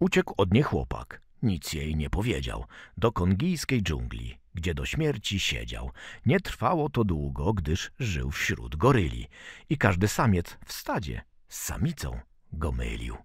Uciekł od niej chłopak. Nic jej nie powiedział. Do kongijskiej dżungli, gdzie do śmierci siedział. Nie trwało to długo, gdyż żył wśród goryli. I każdy samiec w stadzie z samicą go mylił.